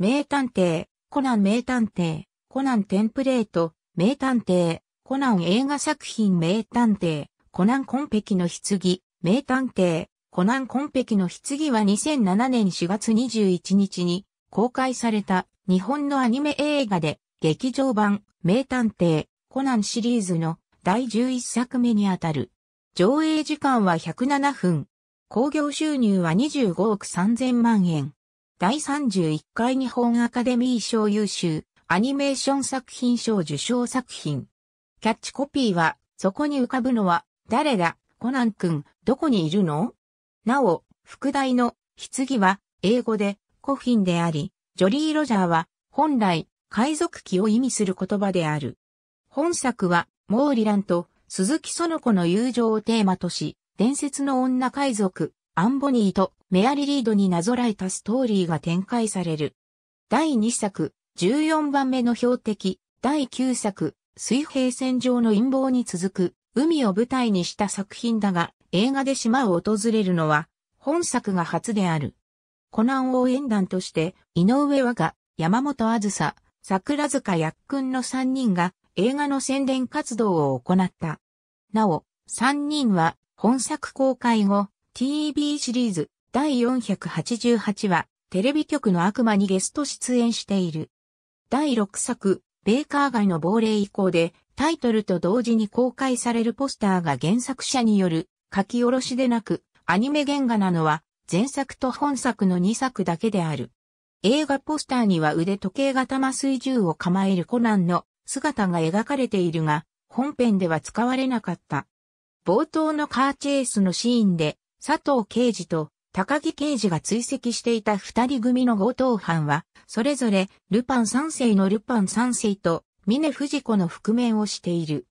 名探偵、コナン名探偵、コナンテンプレート、名探偵、コナン映画作品名探偵、コナンコンペキの棺、名探偵、コナンコンペキの棺は2007年4月21日に公開された日本のアニメ映画で劇場版名探偵コナンシリーズの第11作目にあたる。上映時間は107分。興行収入は25億3000万円。第31回日本アカデミー賞優秀、アニメーション作品賞受賞作品。キャッチコピーは、そこに浮かぶのは、誰だ、コナン君、どこにいるのなお、副題の、棺は、英語で、コフィンであり、ジョリー・ロジャーは、本来、海賊旗を意味する言葉である。本作は、モーリランと、鈴木園子の友情をテーマとし、伝説の女海賊、アンボニーとメアリリードになぞらえたストーリーが展開される。第2作、14番目の標的、第9作、水平線上の陰謀に続く、海を舞台にした作品だが、映画で島を訪れるのは、本作が初である。コナン応援団として、井上和が、山本あずさ、桜塚やっくんの3人が、映画の宣伝活動を行った。なお、3人は、本作公開後、TV シリーズ第488話、テレビ局の悪魔にゲスト出演している。第6作、ベーカー街の亡霊以降で、タイトルと同時に公開されるポスターが原作者による書き下ろしでなく、アニメ原画なのは前作と本作の2作だけである。映画ポスターには腕時計型麻酔銃を構えるコナンの姿が描かれているが、本編では使われなかった。冒頭のカーチェイスのシーンで佐藤刑事と高木刑事が追跡していた二人組の強盗犯は、それぞれルパン三世のルパン三世と峰藤子の覆面をしている。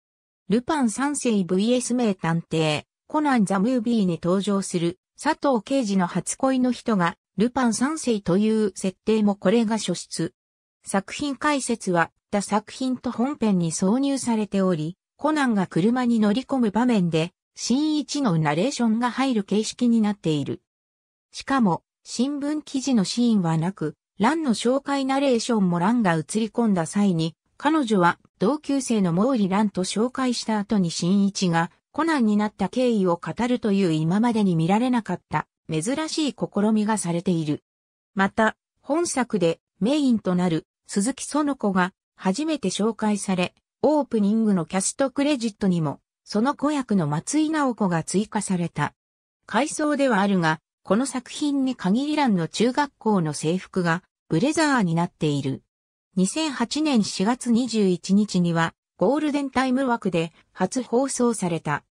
ルパン三世 VS 名探偵、コナンザムービーに登場する佐藤刑事の初恋の人がルパン三世という設定もこれが初出。作品解説は、他作品と本編に挿入されており、コナンが車に乗り込む場面で、新一のナレーションが入る形式になっている。しかも、新聞記事のシーンはなく、ンの紹介ナレーションもンが映り込んだ際に、彼女は同級生の毛利ンと紹介した後に新一がコナンになった経緯を語るという今までに見られなかった珍しい試みがされている。また、本作でメインとなる鈴木園子が初めて紹介され、オープニングのキャストクレジットにもその子役の松井直子が追加された。回想ではあるが、この作品に限り欄の中学校の制服がブレザーになっている。2008年4月21日にはゴールデンタイム枠で初放送された。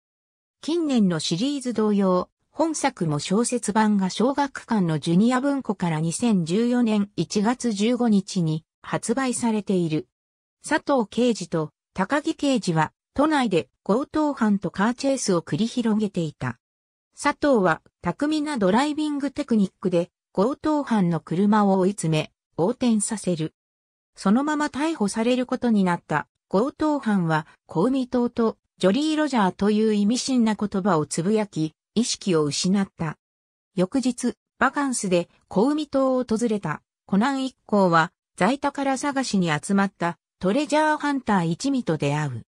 近年のシリーズ同様、本作も小説版が小学館のジュニア文庫から2014年1月15日に発売されている。佐藤刑事と高木刑事は都内で強盗犯とカーチェイスを繰り広げていた。佐藤は巧みなドライビングテクニックで強盗犯の車を追い詰め、横転させる。そのまま逮捕されることになった強盗犯は小海島とジョリー・ロジャーという意味深な言葉をつぶやき、意識を失った。翌日、バカンスで小海島を訪れたコナン一行は在宅から探しに集まったトレジャーハンター一味と出会う。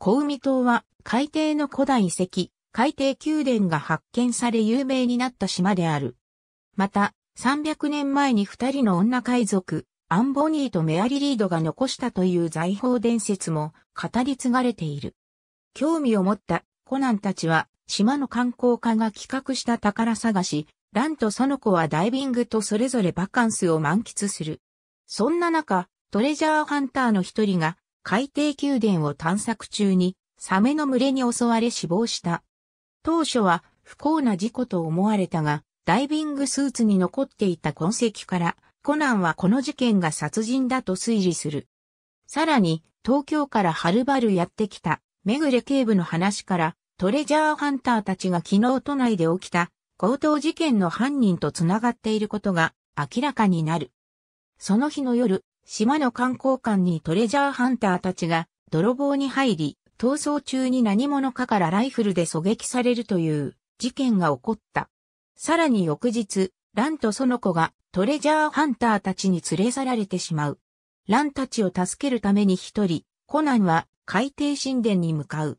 小海島は海底の古代遺跡、海底宮殿が発見され有名になった島である。また、300年前に二人の女海賊、アンボニーとメアリリードが残したという財宝伝説も語り継がれている。興味を持ったコナンたちは、島の観光家が企画した宝探し、ランとその子はダイビングとそれぞれバカンスを満喫する。そんな中、トレジャーハンターの一人が海底宮殿を探索中にサメの群れに襲われ死亡した。当初は不幸な事故と思われたが、ダイビングスーツに残っていた痕跡から、コナンはこの事件が殺人だと推理する。さらに、東京からはるばるやってきた、めぐれ警部の話から、トレジャーハンターたちが昨日都内で起きた、強盗事件の犯人と繋がっていることが明らかになる。その日の夜、島の観光館にトレジャーハンターたちが泥棒に入り、逃走中に何者かからライフルで狙撃されるという事件が起こった。さらに翌日、ランとその子がトレジャーハンターたちに連れ去られてしまう。ランたちを助けるために一人、コナンは海底神殿に向かう。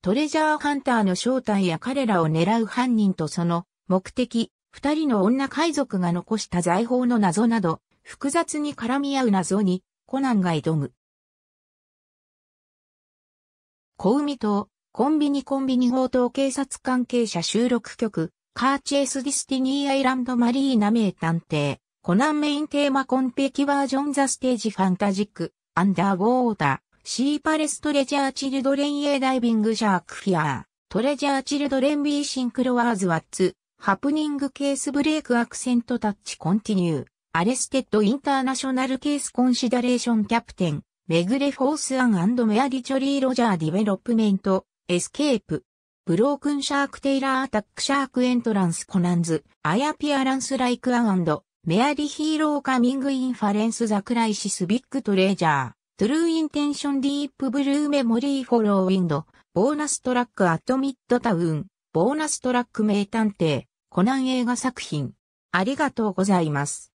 トレジャーハンターの正体や彼らを狙う犯人とその目的、二人の女海賊が残した財宝の謎など、複雑に絡み合う謎に、コナンが挑む。小海島、コンビニコンビニ強盗警察関係者収録局、カーチェイスディスティニーアイランドマリーナ名探偵、コナンメインテーマコンペキバージョンザステージファンタジック、アンダーウォーター、シーパレストレジャーチルドレンエーダイビングシャークフィアー、トレジャーチルドレンビーシンクロワーズワッツ、ハプニングケースブレイクアクセントタッチコンティニュー、アレステッドインターナショナルケースコンシダレーションキャプテン、メグレフォースアンメアディチョリーロジャーディベロップメント、エスケープ、ブロークンシャークテイラーアタックシャークエントランスコナンズ、アヤピアランスライクアンド、メアリヒーローカミングインファレンスザクライシスビッグトレジャー、トゥルーインテンションディープブルーメモリーフォローウィンド、ボーナストラックアットミッドタウン、ボーナストラック名探偵、コナン映画作品。ありがとうございます。